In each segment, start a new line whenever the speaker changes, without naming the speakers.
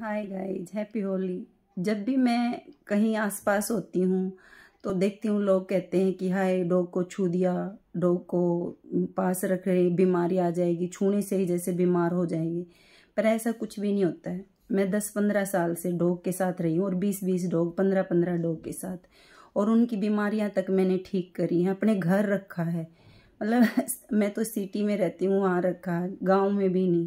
hi guys happy Holi जब भी मैं कहीं आसपास होती हूँ तो देखती हूँ लोग कहते हैं कि हाय डॉग को छू दिया डॉग को पास रख रहे बीमारी आ जाएगी छूने से ही जैसे बीमार हो जाएगी पर ऐसा कुछ भी नहीं होता है मैं दस पंद्रह साल से डॉग के साथ रही हूँ और बीस बीस डॉग पंद्रह पंद्रह डॉग के साथ और उनकी बीमारियाँ तक मैंने ठीक करी हैं अपने घर रखा है मतलब मैं तो सिटी में रहती हूँ वहाँ रखा गाँव में भी नहीं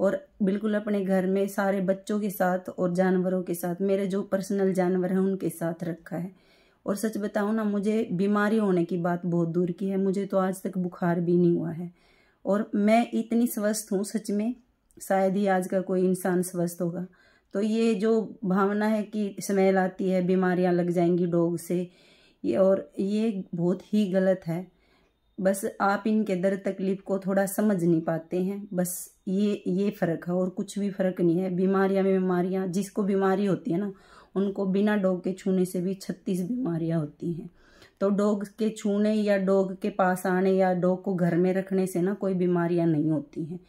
और बिल्कुल अपने घर में सारे बच्चों के साथ और जानवरों के साथ मेरे जो पर्सनल जानवर हैं उनके साथ रखा है और सच बताऊँ ना मुझे बीमारी होने की बात बहुत दूर की है मुझे तो आज तक बुखार भी नहीं हुआ है और मैं इतनी स्वस्थ हूँ सच में शायद ही आज का कोई इंसान स्वस्थ होगा तो ये जो भावना है कि स्मेल आती है बीमारियाँ लग जाएंगी डॉग से ये और ये बहुत ही गलत है बस आप इनके दर्द तकलीफ को थोड़ा समझ नहीं पाते हैं बस ये ये फ़र्क है और कुछ भी फ़र्क नहीं है बीमारियां में बीमारियां जिसको बीमारी होती है ना उनको बिना डॉग के छूने से भी छत्तीस बीमारियां होती हैं तो डॉग के छूने या डॉग के पास आने या डॉग को घर में रखने से ना कोई बीमारियां नहीं होती हैं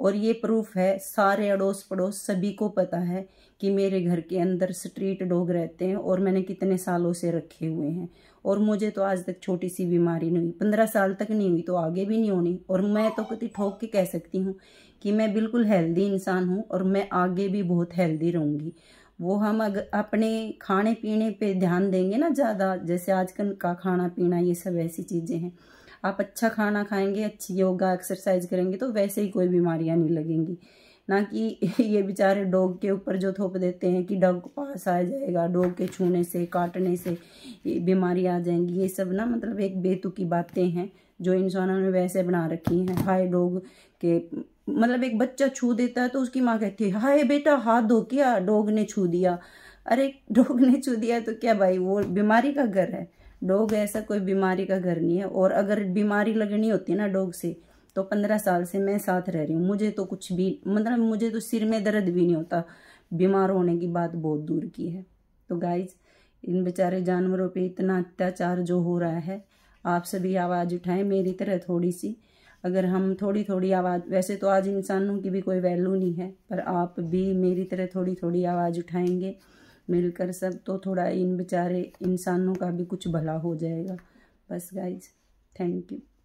और ये प्रूफ है सारे अड़ोस पड़ोस सभी को पता है कि मेरे घर के अंदर स्ट्रीट डॉग रहते हैं और मैंने कितने सालों से रखे हुए हैं और मुझे तो आज तक छोटी सी बीमारी नहीं हुई पंद्रह साल तक नहीं हुई तो आगे भी नहीं होनी और मैं तो कति ठोक के कह सकती हूँ कि मैं बिल्कुल हेल्दी इंसान हूँ और मैं आगे भी बहुत हेल्दी रहूँगी वो हम अगर अपने खाने पीने पे ध्यान देंगे ना ज़्यादा जैसे आजकल का खाना पीना ये सब ऐसी चीज़ें हैं आप अच्छा खाना खाएंगे अच्छी योगा एक्सरसाइज करेंगे तो वैसे ही कोई बीमारियां नहीं लगेंगी ना कि ये बेचारे डॉग के ऊपर जो थोप देते हैं कि डॉग पास आ जाएगा डॉग के छूने से काटने से ये बीमारी आ जाएंगी ये सब ना मतलब एक बेतुकी बातें हैं जो इंसानों ने वैसे बना रखी हैं हाय डॉग के मतलब एक बच्चा छू देता है तो उसकी माँ कहती है हाय बेटा हाथ धो किया डॉग ने छू दिया अरे डॉग ने छू दिया तो क्या भाई वो बीमारी का घर है डॉग ऐसा कोई बीमारी का घर नहीं है और अगर बीमारी लगनी होती है ना डॉग से तो पंद्रह साल से मैं साथ रह रही हूँ मुझे तो कुछ भी मतलब मुझे तो सिर में दर्द भी नहीं होता बीमार होने की बात बहुत दूर की है तो गाइज इन बेचारे जानवरों पे इतना अत्याचार जो हो रहा है आप सभी आवाज़ उठाएं मेरी तरह थोड़ी सी अगर हम थोड़ी थोड़ी आवाज़ वैसे तो आज इंसानों की भी कोई वैल्यू नहीं है पर आप भी मेरी तरह थोड़ी थोड़ी आवाज़ उठाएंगे मिलकर सब तो थोड़ा इन बेचारे इंसानों का भी कुछ भला हो जाएगा बस गाइज थैंक यू